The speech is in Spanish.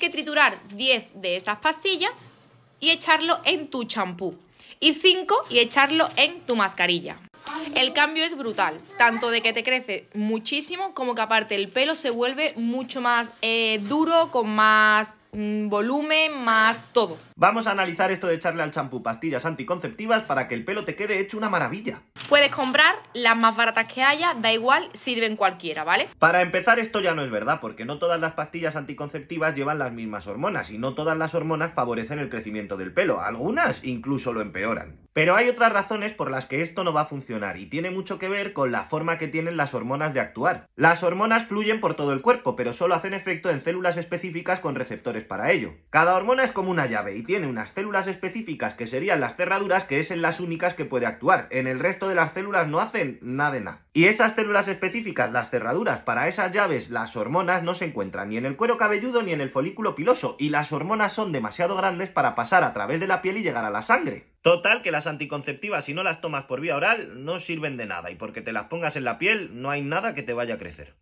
que triturar 10 de estas pastillas y echarlo en tu champú. Y 5 y echarlo en tu mascarilla. El cambio es brutal, tanto de que te crece muchísimo como que aparte el pelo se vuelve mucho más eh, duro, con más mm, volumen, más todo. Vamos a analizar esto de echarle al champú pastillas anticonceptivas para que el pelo te quede hecho una maravilla. Puedes comprar las más baratas que haya, da igual, sirven cualquiera, ¿vale? Para empezar, esto ya no es verdad, porque no todas las pastillas anticonceptivas llevan las mismas hormonas y no todas las hormonas favorecen el crecimiento del pelo, algunas incluso lo empeoran. Pero hay otras razones por las que esto no va a funcionar y tiene mucho que ver con la forma que tienen las hormonas de actuar. Las hormonas fluyen por todo el cuerpo, pero solo hacen efecto en células específicas con receptores para ello. Cada hormona es como una llave y tiene unas células específicas que serían las cerraduras que es en las únicas que puede actuar. En el resto de las células no hacen nada de nada. Y esas células específicas, las cerraduras, para esas llaves, las hormonas, no se encuentran ni en el cuero cabelludo ni en el folículo piloso, y las hormonas son demasiado grandes para pasar a través de la piel y llegar a la sangre. Total, que las anticonceptivas, si no las tomas por vía oral, no sirven de nada, y porque te las pongas en la piel, no hay nada que te vaya a crecer.